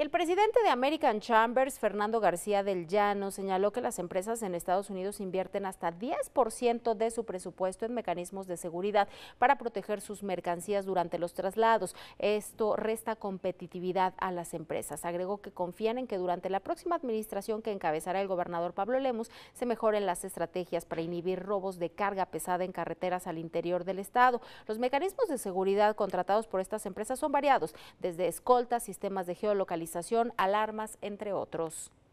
el presidente de American Chambers, Fernando García del Llano, señaló que las empresas en Estados Unidos invierten hasta 10% de su presupuesto en mecanismos de seguridad para proteger sus mercancías durante los traslados. Esto resta competitividad a las empresas. Agregó que confían en que durante la próxima administración que encabezará el gobernador Pablo Lemus se mejoren las estrategias para inhibir robos de carga pesada en carreteras al interior del Estado. Los mecanismos de seguridad contratados por estas empresas son variados, desde escoltas, sistemas de geolocalización, Alarmas, entre otros.